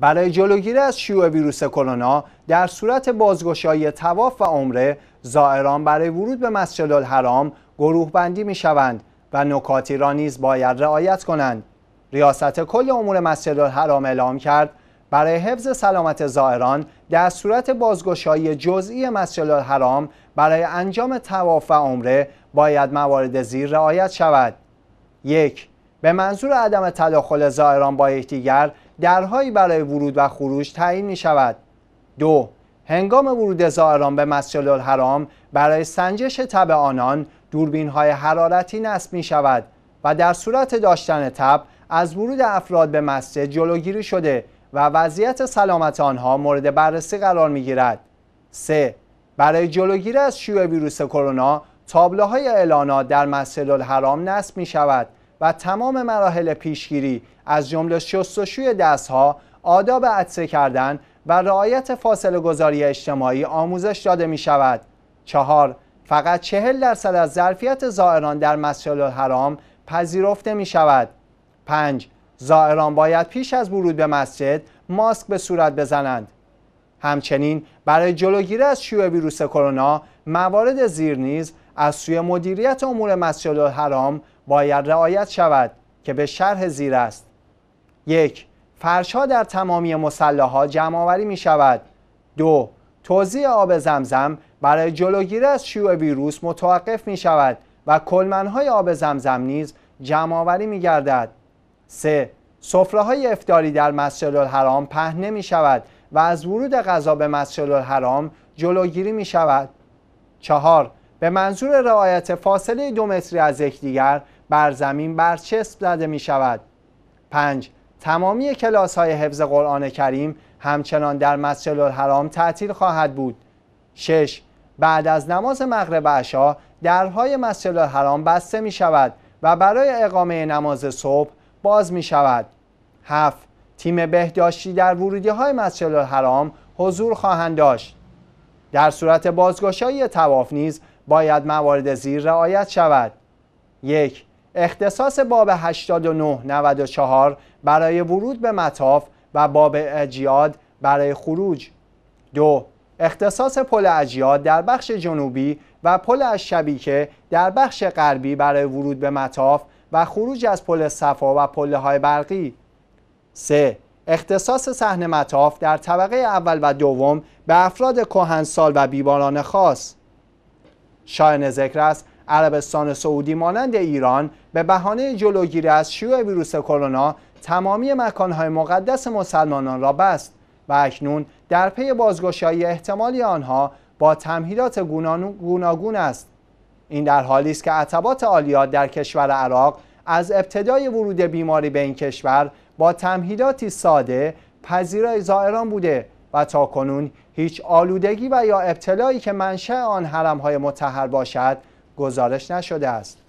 برای جلوگیری از شیوع ویروس کرونا در صورت بازگشایی تواف و عمره زائران برای ورود به مسجد الحرام گروه بندی می شوند و نکاتی را نیز باید رعایت کنند ریاست کل امور مسجد الحرام اعلام کرد برای حفظ سلامت زائران در صورت بازگشایی جزئی مسجد الحرام برای انجام تواف و عمره باید موارد زیر رعایت شود یک به منظور عدم تداخل زائران با یکدیگر درهایی برای ورود و خروج تعیین می شود دو هنگام ورود زائران به مسجد الحرام برای سنجش تب آنان دوربین های حرارتی نصب می شود و در صورت داشتن تب از ورود افراد به مسجد جلوگیری شده و وضعیت سلامت آنها مورد بررسی قرار می گیرد. سه، برای جلوگیری از شیوع ویروس کرونا تابلوهای اعلانات در مسجد الحرام نصب می شود و تمام مراحل پیشگیری از جمله شستشوی دستها آداب عطسه کردن و رعایت فاصله گذاری اجتماعی آموزش داده می شود. چهار فقط چهل درصد از ظرفیت زائران در مسجد الحرام پذیرفته می شود. پنج، زائران باید پیش از ورود به مسجد ماسک به صورت بزنند. همچنین برای جلوگیری از شیوع ویروس کرونا موارد زیر نیز از سوی مدیریت امور مسجد الحرام باید رعایت شود که به شرح زیر است یک فرشها در تمامی مسلح جمع آوری می شود دو توزیع آب زمزم برای جلوگیری از شیوع ویروس متوقف می شود و کلمنهای آب زمزم نیز جمع آوری می گردد 3. سفره های افتاری در مسجد الحرام پهن می شود و از ورود غذا به مسجد الحرام جلوگیری می شود 4. به منظور رعایت فاصله دو متری از یکدیگر بر زمین برچسب زده می شود 5. تمامی کلاس های حفظ قرآن کریم همچنان در مسجد الحرام تعطیل خواهد بود 6. بعد از نماز مغرب عشا درهای مسجد الحرام بسته می شود و برای اقامه نماز صبح باز می شود 7. تیم بهداشتی در ورودی های مسجد الحرام حضور خواهند داشت در صورت بازگشایی تواف نیز باید موارد زیر رعایت شود یک اختصاص باب 89-94 برای ورود به مطاف و باب اجیاد برای خروج دو اختصاص پل اجیاد در بخش جنوبی و پل شبیکه در بخش غربی برای ورود به مطاف و خروج از پل صفا و پله های برقی 3. اختصاص سحن مطاف در طبقه اول و دوم به افراد کهنسال و بیباران خاص شاین ذکر است عربستان سعودی مانند ایران به بهانه جلوگیری از شیوع ویروس کرونا تمامی مکانهای مقدس مسلمانان را بست و اکنون در پی بازگشایی احتمالی آنها با تمهیدات گوناگون است این در حالی است که عتبات عالیات در کشور عراق از ابتدای ورود بیماری به این کشور با تمهیداتی ساده پذیرای زائران بوده و تا کنون هیچ آلودگی و یا ابتلایی که منشأ آن حرمهای متحر باشد گزارش نشده است